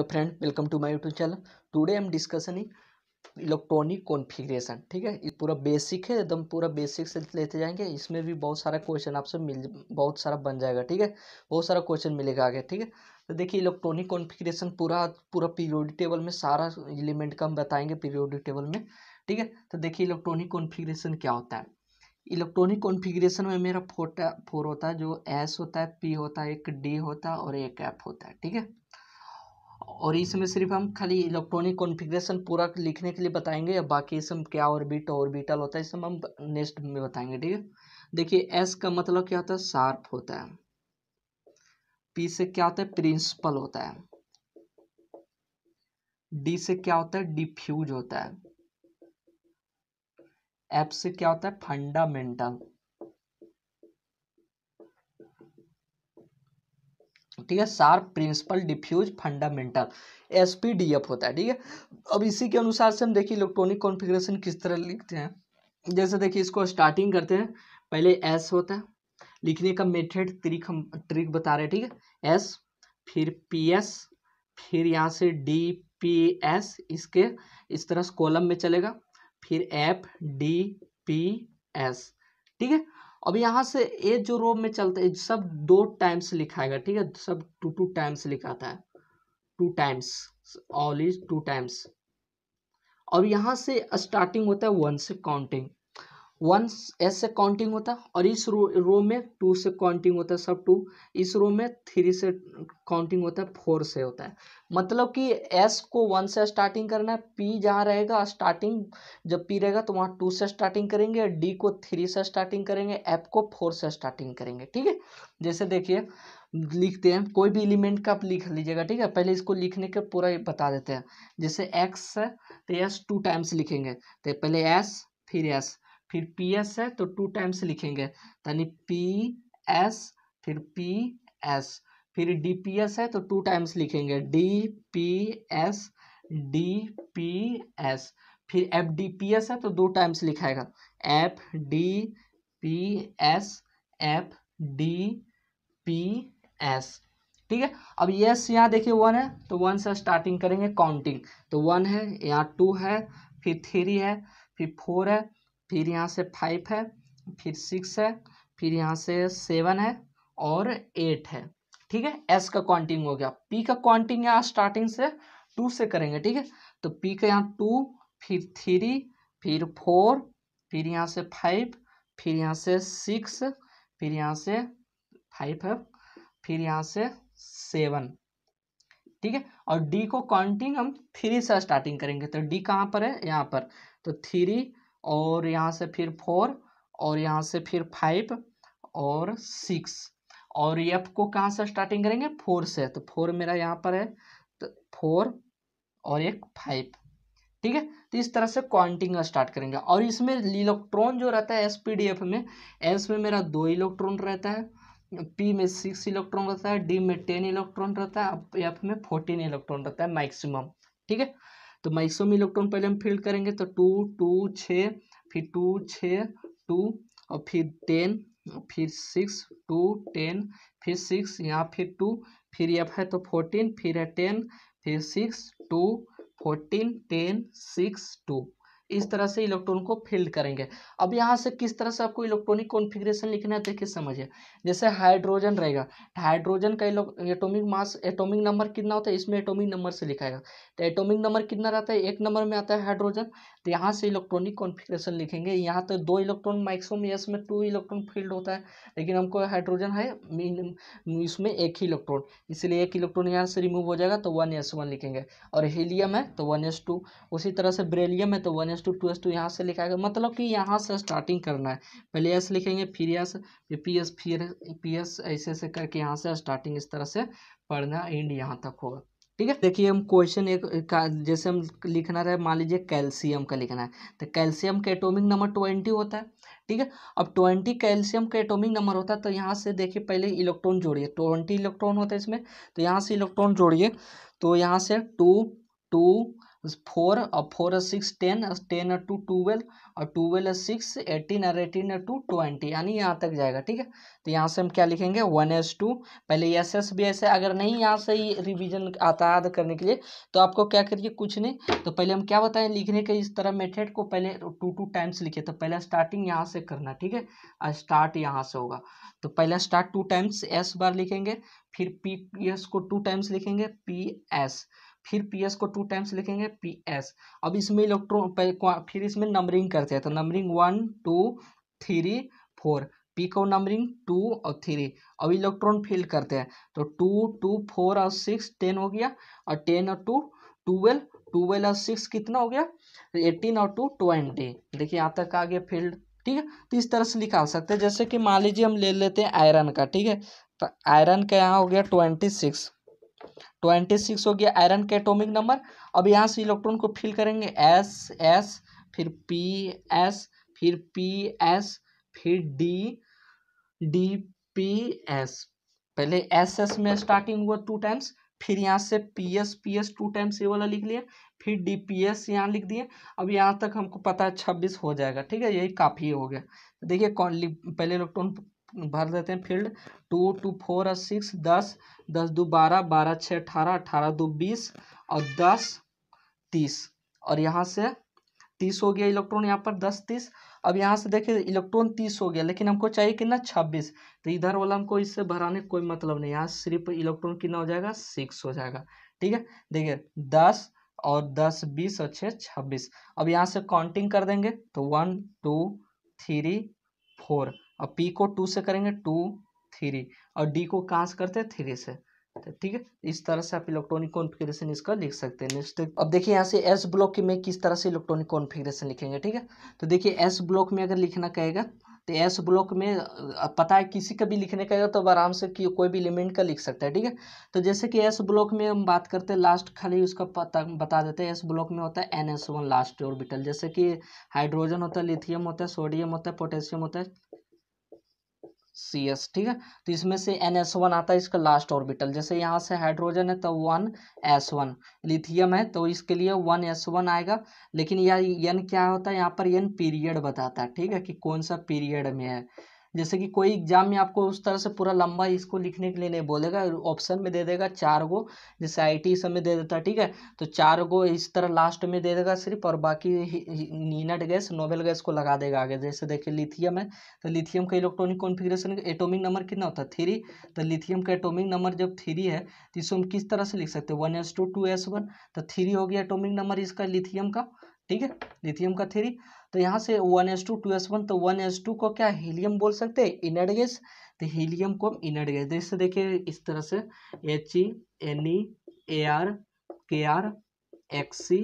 hello friend welcome to my YouTube channel today हम discussion electronic configuration ठीक है ये पूरा बेसिक है एकदम पूरा बेसिक से लेते जाएंगे इसमें भी बहुत सारा क्वेश्चन आपसे मिल बहुत सारा बन जाएगा ठीक है बहुत सारा क्वेश्चन मिलेगा आगे ठीक है तो देखिए इलेक्ट्रॉनिक कॉन्फ़िगरेशन पूरा पूरा पीरियोडिक टेबल में सारा एलिमेंट का हम बताएंगे पीरियोडिक टेबल में ठीक है तो देखिए इलेक्ट्रॉनिक कॉन्फिग्रेशन क्या होता है इलेक्ट्रॉनिक कॉन्फ़िगरेशन में मेरा फोटा फोर होता है जो एस होता है पी होता है एक डी होता है और एक एफ होता है ठीक है और इसमें सिर्फ हम खाली इलेक्ट्रॉनिक कॉन्फ़िगरेशन पूरा लिखने के लिए बताएंगे या बाकी इसमें क्या ऑर्बिट ऑर्बिटल होता है इसमें हम नेक्स्ट में बताएंगे ठीक है देखिए एस का मतलब क्या होता है शार्प होता है पी से क्या होता है प्रिंसिपल होता है डी से क्या होता है डिफ्यूज होता है एफ से क्या होता है फंडामेंटल ठीक है sharp principal diffuse fundamental S P D F होता है ठीक है अब इसी के अनुसार से हम देखिए इलेक्ट्रॉनिक कॉन्फिग्रेशन किस तरह लिखते हैं जैसे देखिए इसको स्टार्टिंग करते हैं पहले एस होता है लिखने का मेथड ट्रिक हम ट्रिक बता रहे हैं ठीक है एस फिर पी एस फिर यहाँ से डी पी एस इसके इस तरह से कॉलम में चलेगा फिर एफ डी पी एस ठीक है अब यहाँ से ए जो रो में चलता है सब दो टाइम्स लिखाएगा ठीक है सब टू टू टाइम्स लिखाता है two times all is two times और यहाँ से स्टार्टिंग होता है वन से काउंटिंग वन एस से काउंटिंग होता और इस रो रो में टू से काउंटिंग होता है सब टू इस रो में थ्री से काउंटिंग होता है फोर से होता है मतलब कि एस को वन से स्टार्टिंग करना है पी जहाँ रहेगा स्टार्टिंग जब पी रहेगा तो वहाँ टू से स्टार्टिंग करेंगे डी को थ्री से स्टार्टिंग करेंगे एफ को फोर से स्टार्टिंग करेंगे ठीक है जैसे देखिए लिखते हैं कोई भी एलिमेंट का आप लिख लीजिएगा ठीक है पहले इसको लिखने के पूरा बता देते हैं जैसे एक्स है तो एस टू टाइम्स लिखेंगे तो पहले एस फिर एस फिर पी एस है तो टू टाइम्स लिखेंगे यानी पी एस फिर पी एस फिर डी पी एस है तो टू टाइम्स लिखेंगे D P S D P S फिर एफ डी पी एस है तो दो टाइम्स लिखाएगा F D P S F D P S ठीक है अब यस यहाँ देखिए वन है तो वन से स्टार्टिंग करेंगे काउंटिंग तो वन है यहाँ टू है फिर थ्री है फिर फोर है फिर यहाँ से फाइव है फिर सिक्स है फिर यहाँ से सेवन है और एट है ठीक है एस का काउंटिंग हो गया पी का काउंटिंग यहाँ स्टार्टिंग से टू से करेंगे ठीक है तो पी का यहाँ टू फिर थ्री फिर फोर फिर यहाँ से फाइव फिर यहाँ से सिक्स फिर यहाँ से फाइव है फिर यहाँ से सेवन ठीक है और डी को काउंटिंग हम थ्री से स्टार्टिंग करेंगे तो डी कहाँ पर है यहाँ पर तो थ्री और यहाँ से फिर फोर और यहाँ से फिर फाइव और सिक्स और एफ को कहाँ से स्टार्टिंग करेंगे फोर से तो फोर मेरा यहाँ पर है तो फोर और एक फाइव ठीक है तो इस तरह से काउंटिंग स्टार्ट करेंगे और इसमें इलेक्ट्रॉन जो रहता है एस पी डी एफ में एस में मेरा दो इलेक्ट्रॉन रहता है पी में सिक्स इलेक्ट्रॉन रहता है डी में टेन इलेक्ट्रॉन रहता है एफ में फोर्टीन इलेक्ट्रॉन रहता है मैक्सिमम ठीक है तो माइसोम में इलेक्ट्रॉन पहले हम फील्ड करेंगे तो टू टू छ फिर टू छ टू और फिर टेन फिर सिक्स टू टेन फिर सिक्स यहाँ फिर टू फिर एफ है तो फोर्टीन फिर है टेन फिर six two fourteen ten six two इस तरह से इलेक्ट्रॉन को फील्ड करेंगे अब यहाँ से किस तरह से आपको इलेक्ट्रॉनिक कॉन्फिग्रेशन लिखना है तो देखिए समझिए जैसे हाइड्रोजन रहेगा हाइड्रोजन तो का एटोमिक मास एटॉमिक नंबर कितना होता है इसमें एटोमिक नंबर से लिखाएगा तो एटोमिक नंबर कितना रहता है एक नंबर में आता है हाइड्रोजन तो यहाँ से इलेक्ट्रॉनिक कॉन्फिग्रेशन लिखेंगे यहाँ तो दो इलेक्ट्रॉन मैक्सिमम यस में टू इलेक्ट्रॉन फील्ड होता है लेकिन हमको हाइड्रोजन है इसमें एक ही इलेक्ट्रॉन इसलिए एक इलेक्ट्रॉन यहाँ से रिमूव हो जाएगा तो वन एस वन लिखेंगे और हीलियम है तो वन एस टू उसी तरह से ब्रेलियम है तो one S two two S two यहाँ से लिखा गया मतलब कि यहाँ से स्टार्टिंग करना है पहले एस लिखेंगे फिर एस पी एस फिर पी एस ऐसे ऐसे करके यहाँ से स्टार्टिंग इस तरह से पढ़ना एंड यहाँ तक होगा ठीक है देखिए हम क्वेश्चन एक का जैसे हम लिखना रहे मान लीजिए कैल्शियम का लिखना है तो कैल्शियम का एटोमिक नंबर ट्वेंटी होता है ठीक है अब ट्वेंटी कैल्शियम का एटोमिक नंबर होता है तो यहाँ से देखिए पहले इलेक्ट्रॉन जोड़िए ट्वेंटी इलेक्ट्रॉन होता है इसमें तो यहाँ से इलेक्ट्रॉन जोड़िए तो यहाँ से टू टू फोर और फोर और सिक्स टेन और टेन और टू ट्वेल्व और ट्वेल्व और सिक्स एटीन और एटीन और टू ट्वेंटी यानी यहाँ तक जाएगा ठीक है तो यहाँ से हम क्या लिखेंगे वन एस टू पहले एस एस बी एस है अगर नहीं यहाँ से ही रिविजन आता है करने के लिए तो आपको क्या करिए कुछ नहीं तो पहले हम क्या बताएं लिखने के इस तरह मेथड को पहले टू टू टाइम्स लिखे तो पहले स्टार्टिंग यहाँ से करना ठीक है और स्टार्ट यहाँ से होगा तो पहले स्टार्ट टू टाइम्स एस बार लिखेंगे फिर पी एस को टू टाइम्स लिखेंगे पी एस फिर पी एस को टू टाइम्स लिखेंगे पी एस अब इसमें इलेक्ट्रॉन फिर इसमें नंबरिंग करते हैं तो numbering one two three four P को नंबरिंग टू और थ्री अब इलेक्ट्रॉन फिल करते हैं तो टू टू फोर और सिक्स टेन हो गया और टेन और टू टूवेल्व टूवेल्व और सिक्स कितना हो गया एटीन और टू ट्वेंटी देखिए यहाँ तक आ गया फील्ड ठीक है तो इस तरह से निकाल सकते हैं जैसे कि मान लीजिए हम ले लेते हैं आयरन का ठीक है तो आयरन का यहाँ हो गया ट्वेंटी सिक्स ट्वेंटी सिक्स हो गया आयरन के एटोमिक नंबर अब यहाँ से इलेक्ट्रॉन को फिल करेंगे एस एस फिर पी एस फिर पी एस फिर डी डी पी एस पहले एस एस में स्टार्टिंग हुआ टू टाइम्स फिर यहाँ से P S P S two times ये वाला लिख लिया फिर डी पी एस यहाँ लिख दिए अब यहाँ तक हमको पता है छब्बीस हो जाएगा ठीक है यही काफ़ी हो गया देखिए कौन पहले इलेक्ट्रॉन भर देते हैं फील्ड टू टू फोर और सिक्स दस दस दो बारह बारह छः अठारह अठारह दो बीस और दस तीस और यहाँ से तीस हो गया इलेक्ट्रॉन यहाँ पर दस तीस अब यहाँ से देखिए इलेक्ट्रॉन तीस हो गया लेकिन हमको चाहिए कितना छब्बीस तो इधर वाला हमको इससे भराने कोई मतलब नहीं यहाँ सिर्फ इलेक्ट्रॉन कितना हो जाएगा सिक्स हो जाएगा ठीक है देखिए दस और दस बीस और छः छब्बीस अब यहाँ से काउंटिंग कर देंगे तो वन टू थ्री फोर और पी को टू से करेंगे टू थ्री और डी को कहाँ से करते हैं थ्री से तो ठीक है इस तरह से आप इलेक्ट्रॉनिक कॉन्फ़िगरेशन इसका लिख सकते हैं नेक्स्ट अब देखिए यहाँ से एस ब्लॉक के में किस तरह से इलेक्ट्रॉनिक कॉन्फ़िगरेशन लिखेंगे ठीक है तो देखिए एस ब्लॉक में अगर लिखना कहेगा तो एस ब्लॉक में पता है किसी का भी लिखने का तो आराम से कि कोई भी एलिमेंट का लिख सकता है ठीक है तो जैसे कि एस ब्लॉक में हम बात करते हैं लास्ट खाली उसका पता बता देते हैं एस ब्लॉक में होता है N S one last orbital जैसे कि हाइड्रोजन होता है लिथियम होता है सोडियम होता है पोटेशियम होता है सी एस ठीक है तो इसमें से एन एस वन आता है इसका लास्ट ऑर्बिटल जैसे यहाँ से हाइड्रोजन है तो वन एस वन लिथियम है तो इसके लिए वन एस वन आएगा लेकिन यह एन क्या होता है यहाँ पर एन पीरियड बताता है ठीक है कि कौन सा पीरियड में है जैसे कि कोई एग्जाम में आपको उस तरह से पूरा लंबा इसको लिखने के लिए नहीं बोलेगा ऑप्शन में दे देगा चार गो जैसे आई टी e सब में दे देता है ठीक है तो चार गो इस तरह लास्ट में दे देगा सिर्फ और बाकी नीनट गैस नोबेल गैस को लगा देगा आगे जैसे देखिए लिथियम है तो लिथियम का इलेक्ट्रॉनिक कॉन्फिग्रेशन एटोमिक नंबर कितना होता है थ्री तो लिथियम का एटोमिक नंबर जब थ्री है तो इसको हम किस तरह से लिख सकते हैं one S two two S one तो थ्री हो गया एटोमिक नंबर इसका लिथियम का ठीक है लिथियम का थ्री तो यहाँ से one S two two S one तो वन एस टू को क्या हीलियम बोल सकते हैं इनर्ट गैस तो हीलियम को हम इनर्ट गैस जैसे देखिए इस तरह से H E N E A R K R X C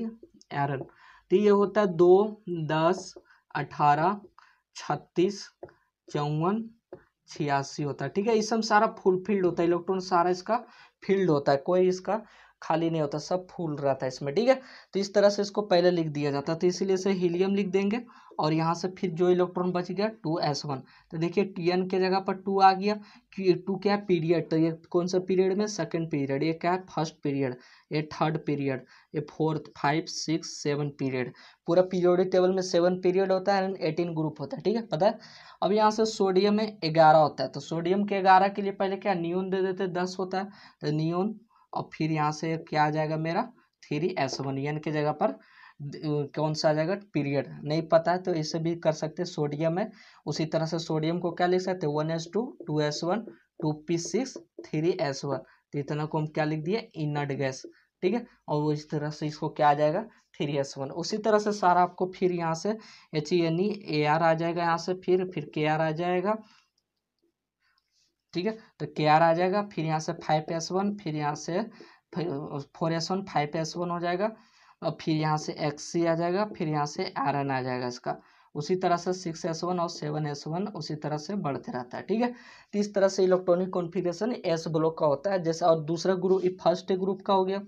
R N तो ये होता है दो दस अठारह छत्तीस चौवन छियासी होता है ठीक है इसमें सारा फुल फील्ड होता है इलेक्ट्रॉन सारा इसका फील्ड होता है कोई इसका खाली नहीं होता सब फूल रहता है इसमें ठीक है तो इस तरह से इसको पहले लिख दिया जाता है तो इसीलिए इसे हीलियम लिख देंगे और यहाँ से फिर जो इलेक्ट्रॉन बच गया टू एस वन तो देखिए टी एन के जगह पर टू आ गया टू क्या है पीरियड तो ये कौन सा पीरियड में सेकेंड पीरियड ये क्या है फर्स्ट पीरियड ये थर्ड पीरियड ये fourth five six seven period पूरा पीरियोडिक टेबल में सेवन पीरियड होता है एंड एटीन ग्रुप होता है ठीक है पता है अब यहाँ से सोडियम में ग्यारह होता है तो सोडियम के ग्यारह के लिए पहले क्या नियोन दे देते दस होता है तो नियोन और फिर यहाँ से क्या आ जाएगा मेरा थ्री एस वन एन के जगह पर कौन सा आ जाएगा पीरियड नहीं पता है तो इसे भी कर सकते सोडियम है उसी तरह से सोडियम को क्या लिख सकते हैं one S two two S one two P six three S one तो इतना को हम क्या लिख दिए इनड गैस ठीक है और वो इस तरह से इसको क्या आ जाएगा थ्री एस वन उसी तरह से सारा आपको फिर यहाँ से H E N E A R आ जाएगा यहाँ से फिर फिर के आर आ जाएगा ठीक है तो के आर आ जाएगा फिर यहाँ से फाइव एस वन फिर यहाँ से four S one five S one हो जाएगा और फिर यहाँ से एक्स सी आ जाएगा फिर यहाँ से आर एन आ जाएगा इसका उसी तरह से सिक्स एस वन और सेवन एस वन उसी तरह से बढ़ते रहता है ठीक है तो इस तरह से इलेक्ट्रॉनिक कॉन्फ़िगरेशन एस ब्लॉक का होता है जैसे और दूसरा ग्रुप फर्स्ट ग्रुप का हो गया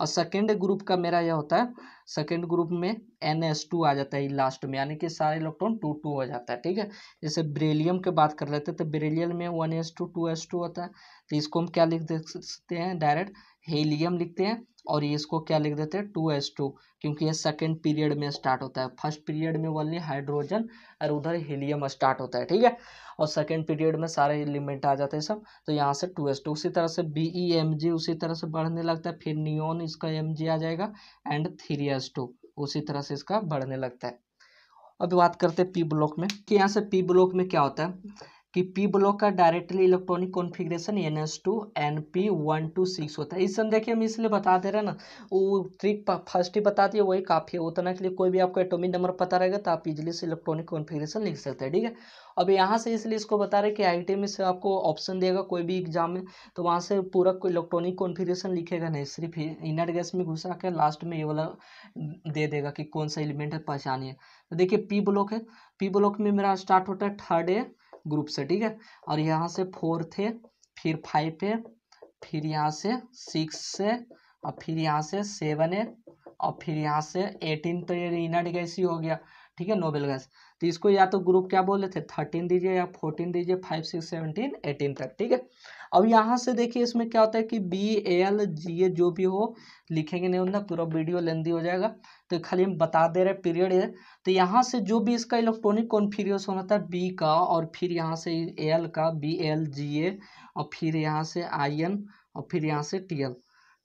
और सेकेंड ग्रुप का मेरा यह होता है सेकेंड ग्रुप में एन एस टू आ जाता है लास्ट में यानी कि सारे इलेक्ट्रॉन टू टू हो जाता है ठीक है जैसे ब्रेलियम की बात कर लेते हैं तो ब्रेलियम में one S two two S two होता है तो इसको हम क्या लिख सकते हैं डायरेक्ट हीलियम लिखते हैं और ये इसको क्या लिख देते हैं टू एस टू क्योंकि ये सेकेंड पीरियड में स्टार्ट होता है फर्स्ट पीरियड में वाली हाइड्रोजन और उधर हीलियम स्टार्ट होता है ठीक है और सेकेंड पीरियड में सारे एलिमेंट आ जाते हैं सब तो यहाँ से टू एस टू उसी तरह से बी ई एम जी उसी तरह से बढ़ने लगता है फिर नियोन इसका एम जी आ जाएगा एंड थ्री एस टू उसी तरह से इसका बढ़ने लगता है अब बात करते हैं पी ब्लॉक में कि यहाँ से पी ब्लॉक में क्या होता है कि पी ब्लॉक का directly electronic configuration N S two N P one two six होता है इस समय देखिए हम इसलिए बता दे रहे हैं ना वो ट्रिक फर्स्ट ही बता दिए वही काफ़ी है उतना के लिए कोई भी आपको एटोमिक नंबर पता रहेगा तो आप इजिली से इलेक्ट्रॉनिक कॉन्फ़िगरेशन लिख सकते हैं ठीक है अब यहाँ से इसलिए इसको बता रहे कि आई में से आपको ऑप्शन देगा कोई भी एग्जाम में तो वहाँ से पूरा कोई इलेक्ट्रॉनिक कॉन्फ़िगरेशन लिखेगा नहीं सिर्फ इनर गैस में घुसा के लास्ट में ये वाला दे देगा कि कौन सा एलिमेंट है पहचानिए तो देखिए पी ब्लॉक है पी ब्लॉक में मेरा स्टार्ट होता है थर्ड है ग्रुप से ठीक है और यहाँ से फोर्थ है फिर फाइव है फिर यहाँ से सिक्स है और फिर यहाँ से सेवन है और फिर यहाँ से एटीन तो ये इनर्ट गैस ही हो गया ठीक है नोबेल गैस तो इसको या तो ग्रुप क्या बोले थे थर्टीन दीजिए या फोर्टीन दीजिए फाइव सिक्स सेवनटीन एटीन तक ठीक है अब यहाँ से देखिए इसमें क्या होता है कि बी एल जी ए जो भी हो लिखेंगे नहीं ना पूरा वीडियो लेंदी हो जाएगा तो खाली हम बता दे रहे पीरियड है तो यहाँ से जो भी इसका इलेक्ट्रॉनिक कॉन्फिगरेशन होता है बी का और फिर यहाँ से एल का बी एल जी ए और फिर यहाँ से आई एन और फिर यहाँ से टी एल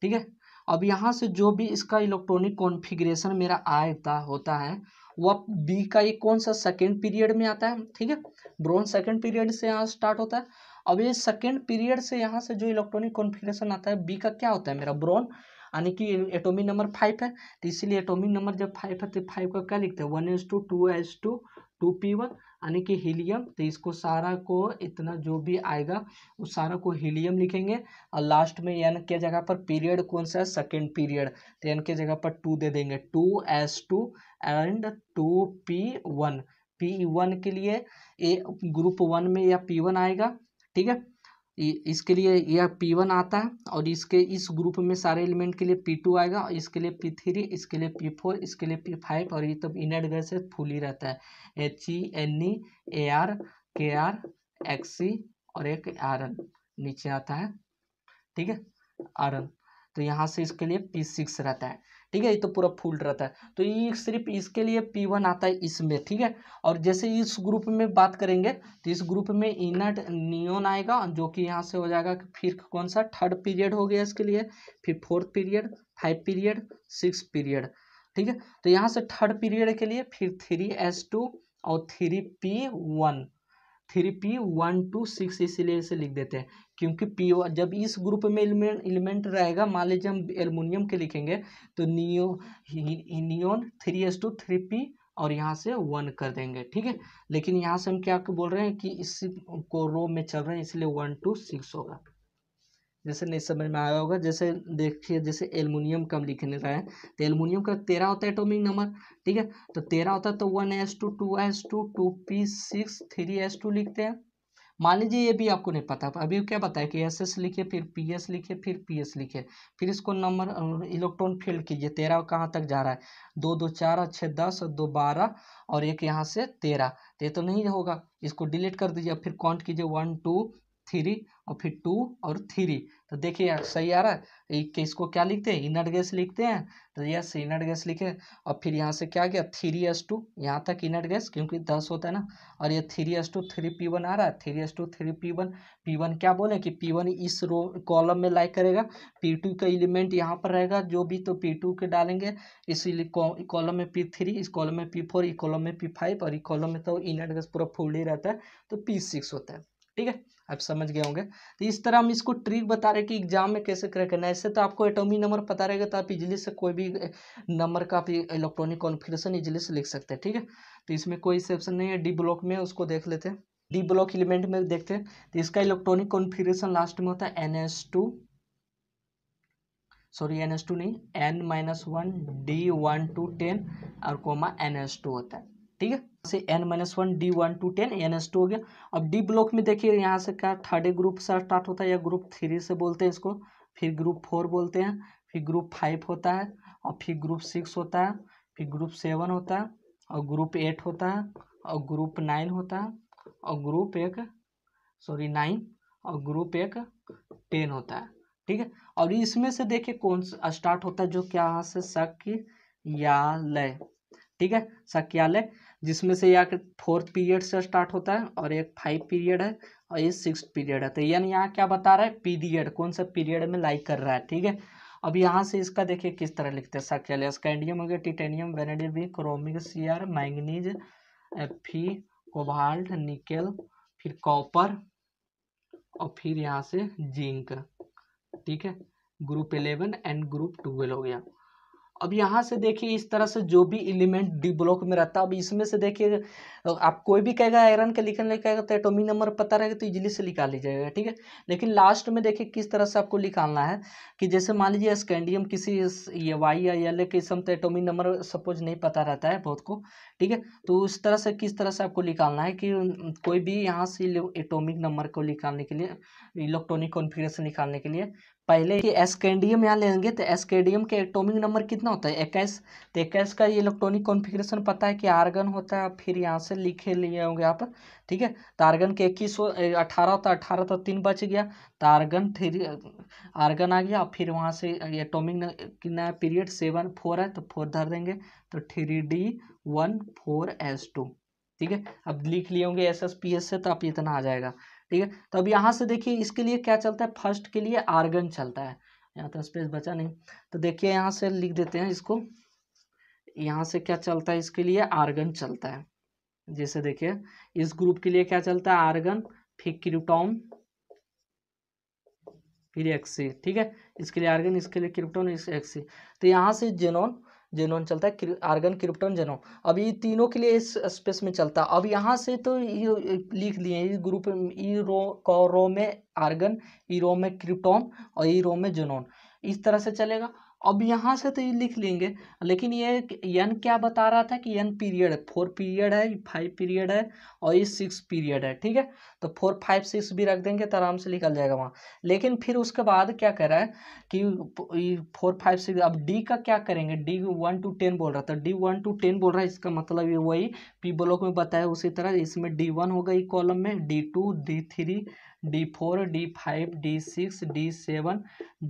ठीक है अब यहाँ से जो भी इसका इलेक्ट्रॉनिक कॉन्फिग्रेशन मेरा आता होता है वह बी का ये कौन सा सेकेंड पीरियड में आता है ठीक है ब्रॉन्ज सेकेंड पीरियड से यहाँ स्टार्ट होता है अब ये सेकेंड पीरियड से यहाँ से जो इलेक्ट्रॉनिक कॉन्फिग्रेशन आता है बी का क्या होता है मेरा ब्रोन यानी कि एटोमिक नंबर फाइव है तो इसीलिए एटोमिक नंबर जब फाइव है तो फाइव का क्या लिखते हैं one S two two S two two P one यानी कि हीलियम तो इसको सारा को इतना जो भी आएगा उस सारा को हीलियम लिखेंगे और लास्ट में एन के जगह पर पीरियड कौन सा है सेकेंड पीरियड तो एन के जगह पर टू दे देंगे two S two and two P one P one के लिए ए ग्रुप वन में या पी वन आएगा ठीक है इसके लिए यह पी वन आता है और इसके इस ग्रुप में सारे एलिमेंट के लिए पी टू आएगा और इसके लिए पी थ्री इसके लिए पी फोर इसके लिए पी फाइव और ये तब इनर्ट गैस से फुल ही रहता है H E N E A R K R X C और एक आर एन नीचे आता है ठीक है आर एन तो यहाँ से इसके लिए पी सिक्स रहता है ठीक है ये तो पूरा फुल रहता है तो ये सिर्फ इसके लिए पी वन आता है इसमें ठीक है और जैसे इस ग्रुप में बात करेंगे तो इस ग्रुप में इनट नियोन आएगा जो कि यहाँ से हो जाएगा फिर कौन सा थर्ड पीरियड हो गया इसके लिए फिर fourth period five period six period ठीक है तो यहाँ से थर्ड पीरियड के लिए फिर थ्री एस टू और three P one three P one two six इसीलिए इसे लिख देते हैं क्योंकि पी जब इस ग्रुप में एलिमेंट एलिमेंट रहेगा मान लीजिए हम एलमोनियम के लिखेंगे तो neo neon three S two three P और यहाँ से वन कर देंगे ठीक है लेकिन यहाँ से हम क्या बोल रहे हैं कि इस को रो में चल रहे हैं इसलिए वन टू सिक्स होगा जैसे नहीं समझ में आया होगा जैसे देखिए जैसे एलमुनियम कम लिखने रहा है तो एलमुनियम का तेरह होता है एटोमिक नंबर ठीक है तो तेरह होता है तो one S two two S two two P six three S two लिखते हैं मान लीजिए ये भी आपको नहीं पता अभी क्या बताया कि एस एस लिखे फिर पी एस लिखे फिर पी एस लिखे फिर इसको नंबर इलेक्ट्रॉन फील्ड कीजिए तेरह कहाँ तक जा रहा है दो दो चार छः दस दो बारह और एक यहाँ से तेरह तो ये तो नहीं होगा इसको डिलीट कर दीजिए फिर काउंट कीजिए वन टू थ्री और फिर टू और थ्री तो देखिए सही आ रहा है इसको तो क्या लिखते हैं इनर गैस लिखते हैं तो यस इनर गैस लिखे और फिर यहाँ से क्या गया थ्री एस टू यहाँ तक इनर गैस क्योंकि दस होता है ना और ये three S two three P one आ रहा है three S two three P one P one क्या बोले कि पी वन इस रो कॉलम में लाइक करेगा पी टू का एलिमेंट यहाँ पर रहेगा जो भी तो पी टू के डालेंगे इसीलिए कॉलम में पी थ्री इस कॉलम में पी फोर इस कॉलम में पी फाइव और इस कॉलम में तो इनर गैस पूरा फुल्ड ही रहता है तो पी सिक्स होता है ठीक है आप समझ गए होंगे तो इस तरह हम इसको ट्रिक बता रहे हैं कि एग्जाम में कैसे क्रैक करना है ऐसे तो आपको एटॉमी नंबर पता रहेगा तो आप इजिली से कोई भी नंबर का आप इलेक्ट्रॉनिक कॉन्फिग्रेशन इजिली से लिख सकते हैं ठीक है तो इसमें कोई सेप्शन नहीं है डी ब्लॉक में उसको देख लेते हैं डी ब्लॉक एलिमेंट में देखते हैं तो इसका इलेक्ट्रॉनिक कॉन्फिग्रेशन लास्ट में होता है N two sorry N two नहीं N minus one D one two ten और कोमा एन टू होता है ठीक है से N minus one D one two ten N S two हो गया अब डी ब्लॉक में देखिए यहाँ से क्या थर्ड ग्रुप से स्टार्ट होता है या ग्रुप थ्री से बोलते हैं इसको फिर ग्रुप फोर बोलते हैं फिर ग्रुप फाइव होता है और फिर ग्रुप सिक्स होता है फिर ग्रुप सेवन होता है और ग्रुप एट होता है और ग्रुप नाइन होता है और ग्रुप एक सॉरी नाइन और ग्रुप एक टेन होता है ठीक है और इसमें से देखिए कौन सा स्टार्ट होता है जो क्या से शक लय ठीक है शक्यालय जिसमें से या फोर्थ पीरियड से स्टार्ट होता है और एक फाइव पीरियड है और ये सिक्स पीरियड है तो यानी यहाँ क्या बता रहा है पीरियड कौन सा पीरियड में लाइक कर रहा है ठीक है अब यहाँ से इसका देखिए किस तरह लिखते हैं सक्चलियस स्कैंडियम हो गया titanium vanadium chromium C R manganese एफी कोबाल्ट निकेल फिर कॉपर और फिर यहाँ से जिंक ठीक है group eleven and group twelve हो गया अब यहाँ से देखिए इस तरह से जो भी एलिमेंट डी ब्लॉक में रहता है अब इसमें से देखिए आप कोई भी कहेगा आयरन के लिखने लिखा कहेगा तो एटोमी नंबर पता रहेगा तो इजीली से निकाल लीजिएगा ठीक है लेकिन लास्ट में देखिए किस तरह से आपको निकालना है कि जैसे मान लीजिए स्कैंडियम किसी ये वाई या एल किस्म तो एटोमी नंबर सपोज नहीं पता रहता है बहुत को ठीक है तो उस तरह से किस तरह से आपको निकालना है कि कोई भी यहाँ से एटोमिक नंबर को निकालने के लिए इलेक्ट्रॉनिक कॉन्फिग्रेशन निकालने के लिए पहले कि एस्केंडियम यहाँ लेंगे तो एस्केडियम के एटोमिक नंबर कितना कितना होता है इक्कीस तो इक्कीस का ये इलेक्ट्रॉनिक कॉन्फिग्रेशन पता है कि आर्गन होता है फिर यहाँ से लिखे लिए होंगे आप ठीक है तो आर्गन के इक्कीस अठारह होता है अठारह तो तीन बच गया तो आर्गन थ्री आर्गन आ गया फिर वहाँ से एटोमिक कितना है पीरियड सेवन फोर है तो फोर धर देंगे तो three D one four S two ठीक है अब लिख लिए होंगे एस एस पी एस से तो आप इतना आ जाएगा ठीक है तो अब यहाँ से देखिए इसके लिए क्या चलता है फर्स्ट के लिए आर्गन चलता है यहाँ तो स्पेस बचा नहीं तो देखिए यहाँ से लिख देते हैं इसको यहाँ से क्या चलता है इसके लिए आर्गन चलता है जैसे देखिए इस ग्रुप के लिए क्या चलता है आर्गन फिर क्रिप्टॉन फिर एक्सी ठीक है इसके लिए आर्गन इसके लिए क्रिप्टॉन एक्सी तो यहाँ से जेनोन जेनोन चलता है आर्गन क्रिप्टन जेनोन अब ये तीनों के लिए इस स्पेस में चलता है अब यहाँ से तो ये लिख दिए इस ग्रुप ई रो कौरो में आर्गन ई रो में क्रिप्टोन और ई रो में जेनोन इस तरह से चलेगा अब यहाँ से तो ये लिख लेंगे लेकिन ये यन क्या बता रहा था कि यन पीरियड है फोर पीरियड है फाइव पीरियड है और ये सिक्स पीरियड है ठीक है तो फोर फाइव सिक्स भी रख देंगे तो आराम से निकल जाएगा वहाँ लेकिन फिर उसके बाद क्या कह रहा है कि फोर फाइव सिक्स अब डी का क्या करेंगे डी वन टू टेन बोल रहा था डी तो वन टू टेन बोल रहा है इसका मतलब ये वही पी ब्लॉक में बताया उसी तरह इसमें डी वन होगा एक कॉलम में D two D three D four D five D six D seven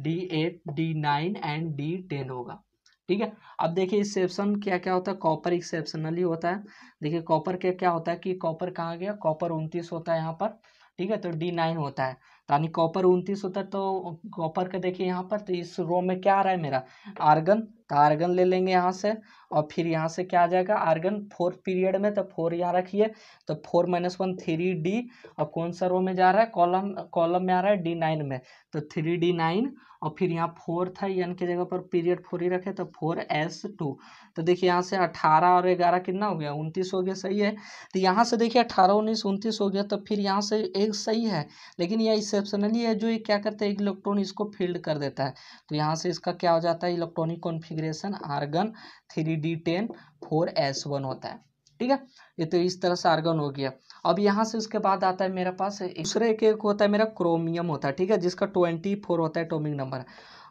D eight D nine and D ten होगा ठीक है अब देखिए एक्सेप्शन क्या क्या होता है कॉपर एक्सेप्शनली होता है देखिए कॉपर क्या क्या होता है कि कॉपर कहाँ गया कॉपर उनतीस होता है यहाँ पर ठीक है तो डी नाइन होता है तो यानी कॉपर उनतीस होता है तो कॉपर का देखिए यहाँ पर तो इस रो में क्या आ रहा है मेरा आर्गन तो आर्गन ले लेंगे यहाँ से और फिर यहाँ से क्या आ जाएगा आर्गन फोर्थ पीरियड में तो फोर यहाँ रखिए तो four minus one three D और कौन सा रो में जा रहा है कॉलम कॉलम में आ रहा है डी नाइन में तो थ्री डी नाइन और फिर यहाँ फोर था एन के जगह पर पीरियड फोर ही रखे तो फोर एस टू तो देखिए यहाँ से अठारह और ग्यारह कितना हो गया उनतीस हो गया सही है तो यहाँ से देखिए अठारह उन्नीस उनतीस हो गया तो फिर यहाँ से एक सही है लेकिन यह एक्सेप्शनली है जो ये क्या करते है इलेक्ट्रॉन इसको फील्ड कर देता है तो यहाँ से इसका क्या हो जाता है electronic config configuration argon three D ten four S one होता है ठीक है ये तो इस तरह से आर्गन हो गया अब यहाँ से उसके बाद आता है मेरे पास दूसरा एक एक होता है मेरा क्रोमियम होता है ठीक है जिसका ट्वेंटी फोर होता है टोमिक नंबर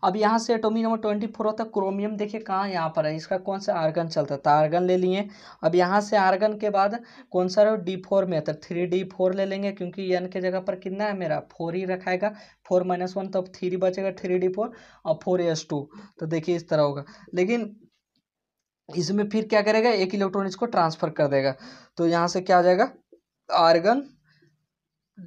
अब यहाँ से एटोमी नंबर ट्वेंटी फोर होता है क्रोमियम देखिए कहाँ यहाँ पर है इसका कौन सा आर्गन चलता था तो आर्गन ले लिए अब यहाँ से आर्गन के बाद कौन सा रहो डी फोर में तो थ्री डी फोर ले लेंगे क्योंकि एन के जगह पर कितना है मेरा फोर ही रखाएगा फोर माइनस वन तो अब थ्री बचेगा थ्री डी फोर और फोर एस टू तो देखिए इस तरह होगा लेकिन इसमें फिर क्या करेगा एक इलेक्ट्रॉन इसको ट्रांसफर कर देगा तो यहाँ से क्या आ जाएगा argon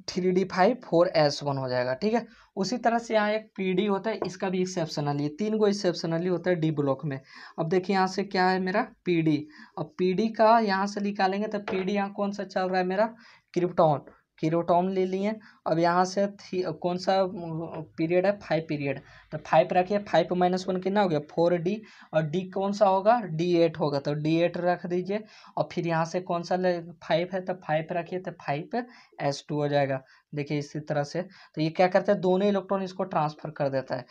three D five four S one हो जाएगा ठीक है उसी तरह से यहाँ एक पी डी होता है इसका भी एक्सेप्शनली तीन को एक्सेप्शनली होता है डी ब्लॉक में अब देखिए यहाँ से क्या है मेरा पी डी अब पी डी का यहाँ से निकालेंगे तो पी डी यहाँ कौन सा चल रहा है मेरा क्रिप्टॉन कीरोटॉम ले लिए अब यहाँ से थी कौन सा पीरियड है फाइव पीरियड तो फाइव रखिए फाइव माइनस वन कितना हो गया फोर डी और डी कौन सा होगा डी एट होगा तो डी एट रख दीजिए और फिर यहाँ से कौन सा फाइव है तो फाइव रखिए तो फाइव एस टू हो जाएगा देखिए इसी तरह से तो ये क्या करते हैं दोनों इलेक्ट्रॉन इसको ट्रांसफर कर देता है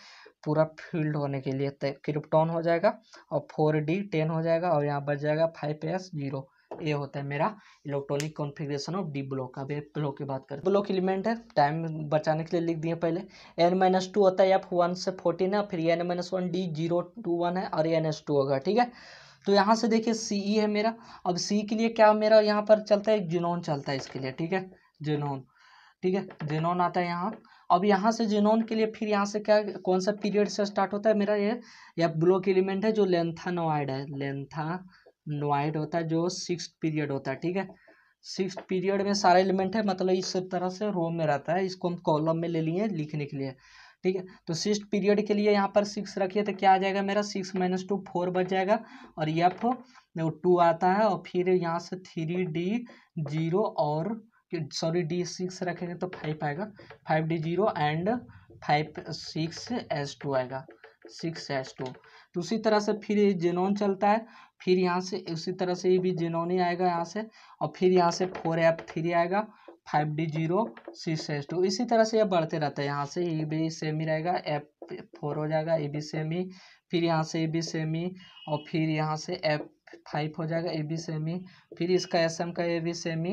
पूरा फील्ड होने के लिए तो क्रिप्टॉन हो जाएगा और फोर डी टेन हो जाएगा और यहाँ बच जाएगा फाइव एस जीरो ये होता है मेरा electronic configuration of D block अब ब्लॉक की बात करें ब्लॉक एलिमेंट है टाइम बचाने के लिए लिख दिए पहले एन माइनस टू होता है एफ वन से फोर्टीन है फिर N minus one D zero two one है और एन एस टू होगा ठीक है तो यहाँ से देखिए सी ई है मेरा अब सी के लिए क्या मेरा यहाँ पर चलता है जिनोन चलता है इसके लिए ठीक है जिनोन ठीक है जिनोन आता है यहाँ अब यहाँ से जिनोन के लिए फिर यहाँ से क्या कौन सा पीरियड से स्टार्ट होता है मेरा ये या ब्लॉक एलिमेंट है जो लेंथानोइड है लेंथा नोइड होता है जो सिक्स पीरियड होता है ठीक है सिक्स पीरियड में सारा एलिमेंट है मतलब इस तरह से रोम में रहता है इसको हम कॉलम में ले लिए लिखने के लिए ठीक है तो सिक्स पीरियड के लिए यहाँ पर सिक्स रखिए तो क्या आ जाएगा मेरा सिक्स माइनस टू फोर बच जाएगा और एफ टू आता है और फिर यहाँ से थ्री डी जीरो और सॉरी डी सिक्स रखेंगे तो फाइव आएगा five D zero and five six S two आएगा सिक्स एस टू तो उसी तरह से फिर जेनोन चलता है फिर यहाँ से उसी तरह से ये भी जेनोनी आएगा यहाँ से और फिर यहाँ से फोर एफ थ्री आएगा five D zero six S two इसी तरह से ये बढ़ते रहता है यहाँ से ये भी सेम ही रहेगा एफ फोर हो जाएगा ये भी सेम ही फिर यहाँ से ये भी सेम ही और फिर यहाँ से एफ फाइव हो जाएगा ए बी सेमी फिर इसका एस एम का A B semi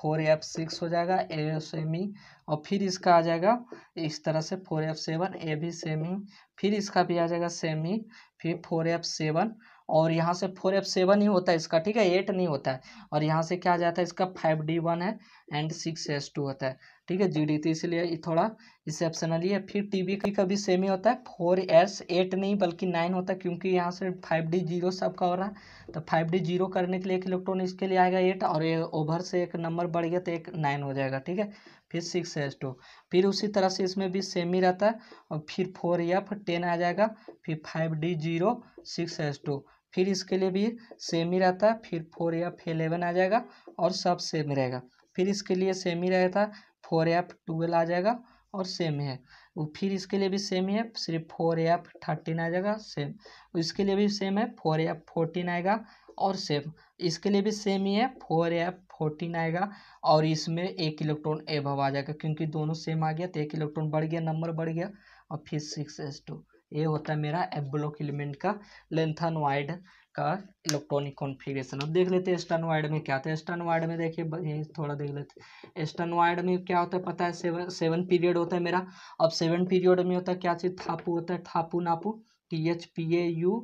four F six हो जाएगा ए सेमी और फिर इसका आ जाएगा इस तरह से four F seven A B semi फिर इसका भी आ जाएगा सेमी फिर फोर एफ सेवन और यहाँ से फोर एफ सेवन ही होता है इसका ठीक है एट नहीं होता है और यहाँ से क्या जाता है इसका फाइव डी वन है एंड सिक्स एस टू होता है ठीक है जी डी तो इसलिए थोड़ा एक्सेप्शनली है फिर टी वी का भी सेम ही होता है फोर एस एट नहीं बल्कि नाइन होता है क्योंकि यहाँ से फाइव डी जीरो सबका हो रहा है तो फाइव डी जीरो करने के लिए एक इलेक्ट्रॉन इसके लिए आएगा एट और ये ओवर से एक नंबर बढ़ गया तो एक नाइन हो जाएगा ठीक है फिर सिक्स एस टू फिर उसी तरह से इसमें भी सेम ही रहता है और फिर फोर एफ टेन आ जाएगा फिर five D zero six S two फिर इसके लिए भी सेम ही रहता है फिर फोर एफ एलेवन आ जाएगा और सब सेम रहेगा फिर इसके लिए सेम ही रहता है फोर एफ ट्वेल्व आ जाएगा और सेम है वो फिर इसके लिए भी सेम ही है सिर्फ फोर एफ थर्टीन आ जाएगा सेम इसके लिए भी सेम है फोर एफ फोर्टीन आएगा और सेम इसके लिए भी सेम ही है फोर एफ फोर्टीन आएगा और इसमें एक इलेक्ट्रॉन एभव आ जाएगा क्योंकि दोनों सेम आ गया तो एक इलेक्ट्रॉन बढ़ गया नंबर बढ़ गया और फिर सिक्स एस टू ये होता है मेरा एफ ब्लॉक एलिमेंट का वाइड का इलेक्ट्रॉनिक कॉन्फ़िगरेशन अब देख लेते हैं स्टन वाइड में क्या था है वाइड में देखिए ये थोड़ा देख लेते हैं स्टन वाइड में क्या होता है पता है सेवन सेवन पीरियड होता है मेरा अब सेवन पीरियड में होता है क्या चीज़ थापू होता है थापू नापू T H P A U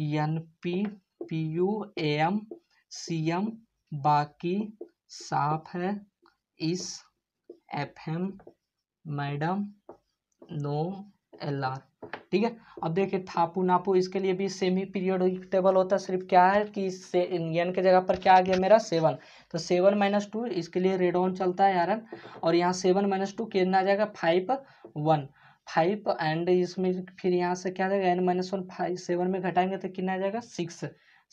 N P P U A M C M बाकी साफ है इस F M madam no L R ठीक है अब देखिए थापू नापू इसके लिए भी सेम ही पीरियड टेबल होता है सिर्फ क्या है कि से यन के जगह पर क्या आ गया मेरा सेवन तो सेवन माइनस टू इसके लिए रेड ऑन चलता है यारन और यहाँ सेवन माइनस टू कितना आ जाएगा फाइव वन फाइव एंड इसमें फिर यहाँ से क्या आ जाएगा N minus one five seven में घटाएंगे तो कितना आ जाएगा सिक्स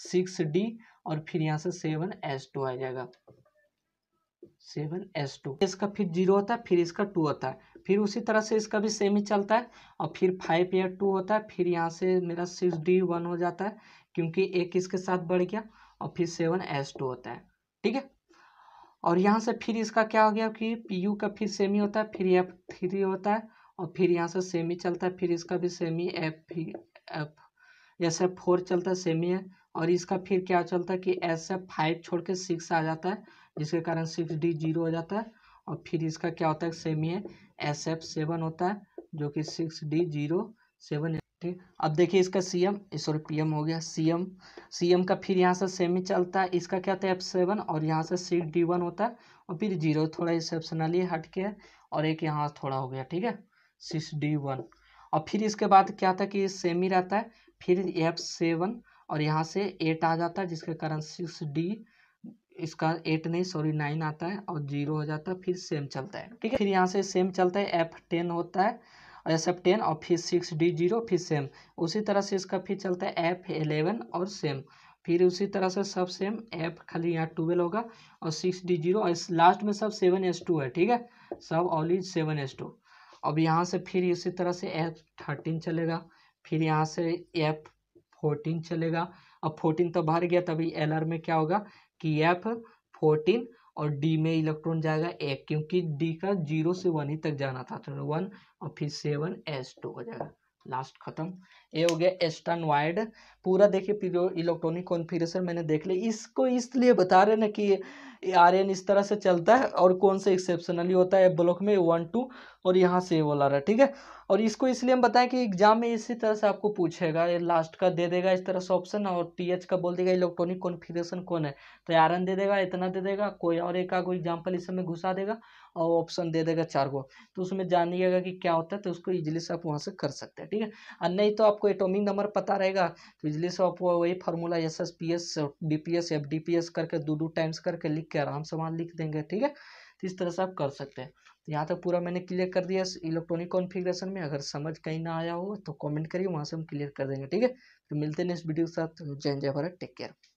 सिक्स डी और फिर यहाँ से सेवन एस टू आ जाएगा सेवन एस टू इसका फिर जीरो होता है फिर इसका टू होता है फिर उसी तरह से इसका भी सेम ही चलता है और फिर फाइव या टू होता है फिर यहाँ से मेरा सिक्स डी वन हो जाता है क्योंकि एक इसके साथ बढ़ गया और फिर सेवन एस टू होता है ठीक है और यहाँ से फिर इसका क्या हो गया कि पी यू का फिर सेमी होता है फिर एफ थ्री होता है और फिर यहाँ से सेमी चलता है फिर इसका भी सेमी एफ फिर एफ जैसे फोर चलता है सेमी है और इसका फिर क्या चलता है कि एस से फाइव छोड़ के सिक्स आ जाता है जिसके कारण सिक्स डी जीरो हो जाता है और फिर इसका क्या होता है सेमी है एस एफ सेवन होता है जो कि सिक्स डी जीरो सेवन ठीक अब देखिए इसका C M sorry P M हो गया सी एम सी एम का फिर यहाँ से सेमी चलता है इसका क्या होता है एफ सेवन और यहाँ से सिक्स डी वन होता है और फिर जीरो थोड़ा एक्सेप्शनली हट के है और एक यहाँ थोड़ा हो गया ठीक है सिक्स डी वन और फिर इसके बाद क्या था कि सेमी रहता है फिर एफ सेवन और यहाँ से एट आ जाता है जिसके कारण सिक्स डी इसका एट नहीं सॉरी नाइन आता है और जीरो हो जाता है फिर सेम चलता है ठीक है फिर यहाँ से सेम चलता है एफ टेन होता है और एस एफ टेन और फिर सिक्स डी जीरो फिर सेम उसी तरह से इसका फिर चलता है एफ एलेवन और सेम फिर उसी तरह से सब सेम एफ खाली यहाँ ट्वेल्व होगा और सिक्स डी जीरो और लास्ट में सब सेवन एस टू है ठीक है सब ऑली सेवन एस टू अब यहाँ से फिर इसी तरह से एफ थर्टीन चलेगा फिर यहाँ से एफ फोर्टीन चलेगा अब फोर्टीन तो बाहर गया तभी एल आर में क्या होगा कि एफ फोर्टीन और डी में इलेक्ट्रॉन जाएगा एक क्योंकि डी का जीरो से वन ही तक जाना था तो वन और फिर सेवन एस टू हो जाएगा लास्ट खत्म ये हो गया एस्टन वाइड पूरा देखिए इलेक्ट्रॉनिक कॉन्फ़िगरेशन मैंने देख लिया इसको इसलिए बता रहे ना कि आर इस तरह से चलता है और कौन सा एक्सेप्शनली होता है ब्लॉक में वन टू और यहाँ से ये वाला रहा ठीक है और इसको इसलिए हम बताएं कि एग्जाम में इसी तरह से आपको पूछेगा ये लास्ट का दे देगा इस तरह से ऑप्शन और टीएच का बोल देगा इलेक्ट्रॉनिक कॉन्फ़िगरेशन कौन है तो आरन दे देगा इतना दे देगा कोई और एक आगो एग्जाम्पल इस समय घुसा देगा और ऑप्शन दे देगा चार को तो उसमें जानिएगा कि क्या होता है तो उसको इजिली से आप वहाँ से कर सकते हैं ठीक है और नहीं तो आपको एटोमिक नंबर पता रहेगा तो इजली से आप वही formula S S P S D P S F D P S करके दो दो टाइम्स करके लिख के आराम से वहाँ लिख देंगे ठीक है तो इस तरह से आप कर सकते हैं तो यहाँ तक पूरा मैंने क्लियर कर दिया इलेक्ट्रॉनिक कॉन्फ़िगरेशन में अगर समझ कहीं ना आया हो तो कमेंट करिए वहाँ से हम क्लियर कर देंगे ठीक है तो मिलते हैं नेक्स्ट वीडियो के साथ जय जय भारत टेक केयर